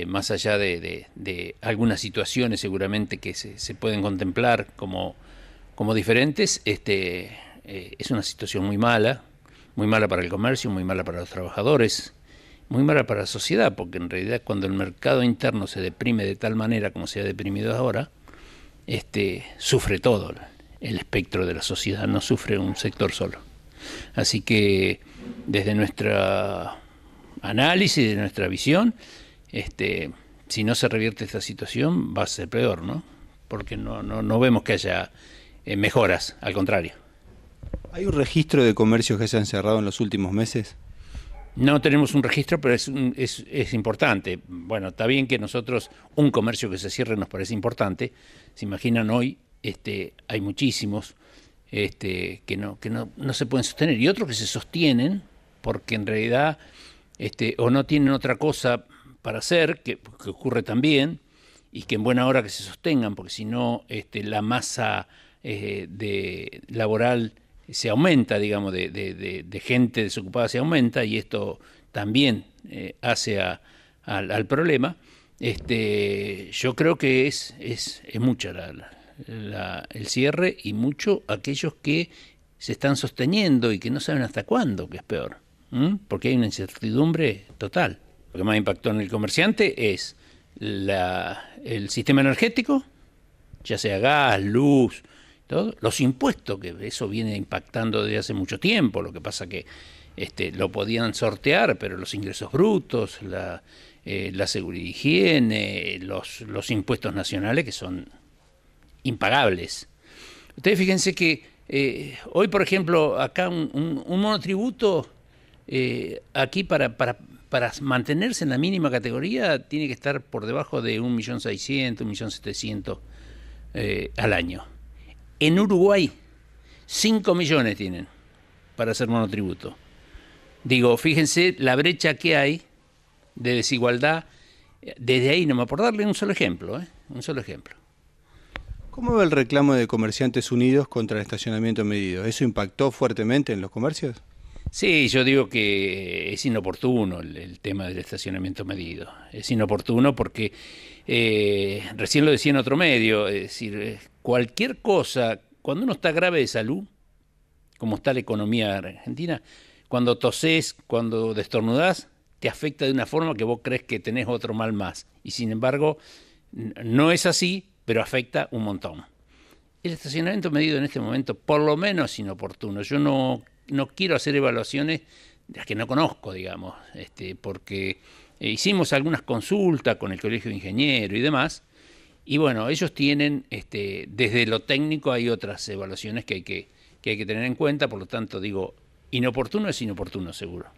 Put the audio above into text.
Eh, más allá de, algunas situaciones seguramente que se, pueden contemplar como, como diferentes, este, eh, es una situación muy mala, muy mala para el comercio, muy mala para los trabajadores, muy mala para la sociedad, porque en realidad cuando el mercado interno se deprime de tal manera como se ha deprimido ahora, este, sufre todo el espectro de la sociedad, no sufre un sector solo. Así que desde nuestro análisis, de nuestra visión, este, si no se revierte esta situación, va a ser peor, ¿no? Porque no, no, vemos que haya eh, mejoras, al contrario. ¿Hay un registro de comercios que se han cerrado en los últimos meses? No tenemos un registro, pero es, es, es, importante. Bueno, está bien que nosotros un comercio que se cierre nos parece importante. Se imaginan hoy, este, hay muchísimos este, que, no, que no, se pueden sostener y otros que se sostienen porque en realidad este, o no tienen otra cosa para hacer, que, ocurre también, y que en buena hora que se sostengan, porque si no este, la masa eh, de, laboral se aumenta, digamos, de, gente desocupada se aumenta, y esto también eh, hace al, problema, este, yo creo que es, es, es el cierre y mucho aquellos que se están sosteniendo y que no saben hasta cuándo, que es peor, porque hay una incertidumbre total que más impactó en el comerciante es el sistema energético, ya sea gas, luz, todo, los impuestos, que eso viene impactando desde hace mucho tiempo, lo que pasa que este, lo podían sortear, pero los ingresos brutos, la, eh, seguridad y higiene, los, los impuestos nacionales que son impagables. Ustedes fíjense que eh, hoy, por ejemplo, acá un, un, un monotributo eh, aquí para, para, para mantenerse en la mínima categoría tiene que estar por debajo de 1.600.000, 1.700.000 eh, al año. En Uruguay, 5 millones tienen para hacer monotributo. Digo, fíjense la brecha que hay de desigualdad desde ahí nomás, por darle un solo ejemplo, ¿eh? un solo ejemplo. ¿Cómo va el reclamo de comerciantes unidos contra el estacionamiento medido? ¿Eso impactó fuertemente en los comercios? Sí, yo digo que es inoportuno el, tema del estacionamiento medido. Es inoportuno porque, eh, recién lo decía en otro medio, es decir, eh, cualquier cosa, cuando uno está grave de salud, como está la economía argentina, cuando tosés, cuando destornudás, te afecta de una forma que vos crees que tenés otro mal más. Y sin embargo, no es así, pero afecta un montón. El estacionamiento medido en este momento, por lo menos es inoportuno. Yo no no quiero hacer evaluaciones de las que no conozco, digamos, este, porque eh, hicimos algunas consultas con el Colegio de Ingenieros y demás, y bueno, ellos tienen, este, desde lo técnico hay otras evaluaciones que hay que, que hay que tener en cuenta, por lo tanto digo, inoportuno es inoportuno seguro.